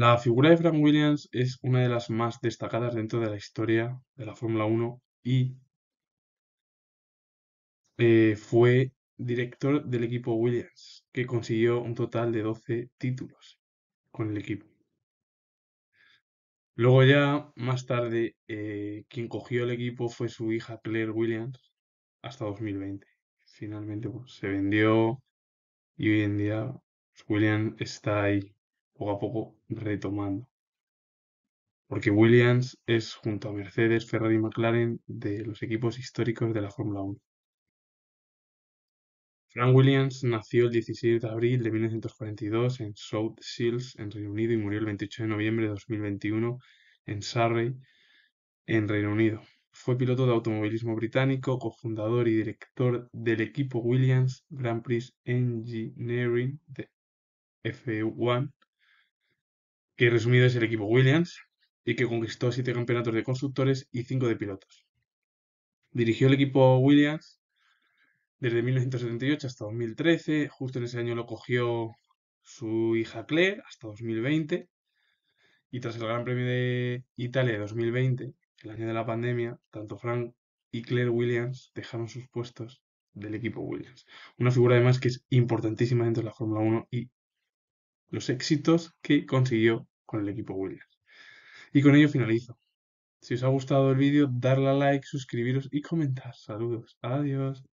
La figura de Frank Williams es una de las más destacadas dentro de la historia de la Fórmula 1 y eh, fue director del equipo Williams, que consiguió un total de 12 títulos con el equipo. Luego ya más tarde, eh, quien cogió el equipo fue su hija Claire Williams hasta 2020. Finalmente pues, se vendió y hoy en día pues, Williams está ahí poco a poco retomando. Porque Williams es, junto a Mercedes, Ferrari y McLaren, de los equipos históricos de la Fórmula 1. Frank Williams nació el 16 de abril de 1942 en South Shields, en Reino Unido, y murió el 28 de noviembre de 2021 en Surrey, en Reino Unido. Fue piloto de automovilismo británico, cofundador y director del equipo Williams Grand Prix Engineering de F1 que resumido es el equipo Williams y que conquistó siete campeonatos de constructores y cinco de pilotos. Dirigió el equipo Williams desde 1978 hasta 2013, justo en ese año lo cogió su hija Claire hasta 2020 y tras el Gran Premio de Italia de 2020, el año de la pandemia, tanto Frank y Claire Williams dejaron sus puestos del equipo Williams. Una figura además que es importantísima dentro de la Fórmula 1 y los éxitos que consiguió con el equipo Williams. Y con ello finalizo. Si os ha gustado el vídeo, darle a like, suscribiros y comentar. Saludos. Adiós.